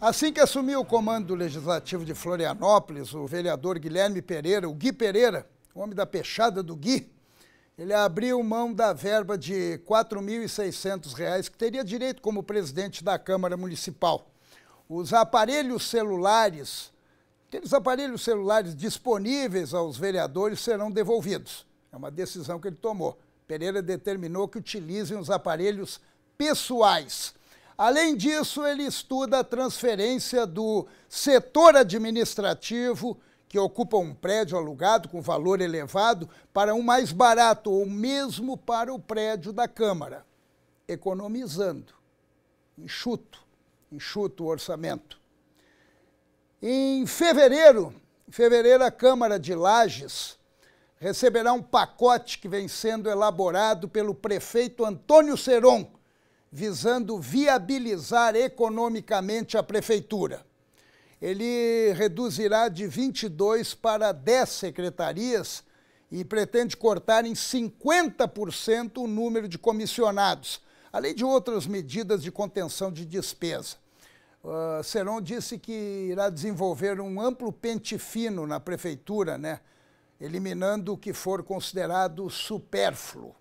Assim que assumiu o comando do Legislativo de Florianópolis, o vereador Guilherme Pereira, o Gui Pereira, o homem da peixada do Gui, ele abriu mão da verba de R$ reais que teria direito como presidente da Câmara Municipal. Os aparelhos celulares, aqueles aparelhos celulares disponíveis aos vereadores serão devolvidos. É uma decisão que ele tomou. Pereira determinou que utilizem os aparelhos pessoais. Além disso, ele estuda a transferência do setor administrativo, que ocupa um prédio alugado com valor elevado, para um mais barato, ou mesmo para o prédio da Câmara, economizando, enxuto, enxuto o orçamento. Em fevereiro, em fevereiro, a Câmara de Lages receberá um pacote que vem sendo elaborado pelo prefeito Antônio Seron, visando viabilizar economicamente a prefeitura. Ele reduzirá de 22 para 10 secretarias e pretende cortar em 50% o número de comissionados, além de outras medidas de contenção de despesa. Uh, Seron disse que irá desenvolver um amplo pente fino na prefeitura, né? eliminando o que for considerado supérfluo.